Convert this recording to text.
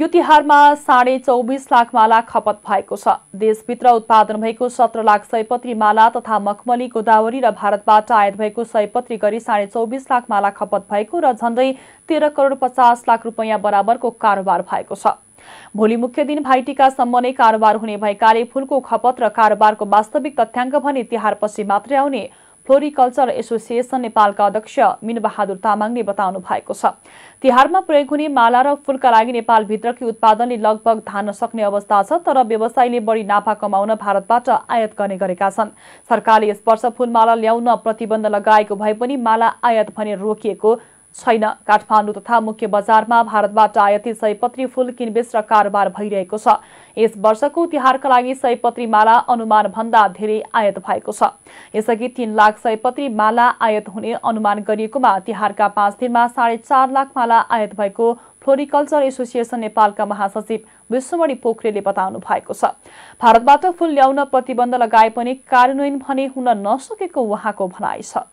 यो तिहारमा साढे चौबिस लाख माला खपत भएको छ देशभित्र उत्पादन भएको सत्र लाख सयपत्री माला तथा मखमली गोदावरी र भारतबाट आयात भएको सयपत्री गरी साढे चौबिस लाख माला खपत भएको र झण्डै तेह्र करोड पचास लाख रुपियाँ बराबरको कारोबार भएको छ भोलि मुख्य दिन भाइटिकासम्म नै कारोबार हुने भएकाले फूलको खपत र कारोबारको वास्तविक तथ्याङ्क भने तिहारपछि मात्रै आउने फ्लोरिकल्चर एसोसिएसन नेपालका अध्यक्ष मिनबहादुर तामाङले बताउनु भएको छ तिहारमा प्रयोग हुने माला र फूलका लागि नेपालभित्रकै उत्पादनले लगभग धान्न सक्ने अवस्था छ तर व्यवसायीले बढी नाफा कमाउन भारतबाट आयात गर्ने गरेका छन् सरकारले यस वर्ष फूलमाला ल्याउन प्रतिबन्ध लगाएको भए पनि माला आयात भने रोकिएको छैन काठमाडौँ तथा मुख्य बजारमा भारतबाट आयातित सयपत्री फुल किनबेच र कारोबार भइरहेको छ यस वर्षको तिहारका लागि सयपत्री माला अनुमानभन्दा धेरै आयात भएको छ यसअघि तीन लाख सयपत्री माला आयात हुने अनुमान गरिएकोमा तिहारका पाँच दिनमा साढे चार लाख माला आयात भएको फ्लोरिकल्चर एसोसिएसन नेपालका महासचिव विश्वमणि पोखरेलले बताउनु भएको छ भारतबाट फुल ल्याउन प्रतिबन्ध लगाए पनि कार्यान्वयन भने हुन नसकेको उहाँको भनाइ छ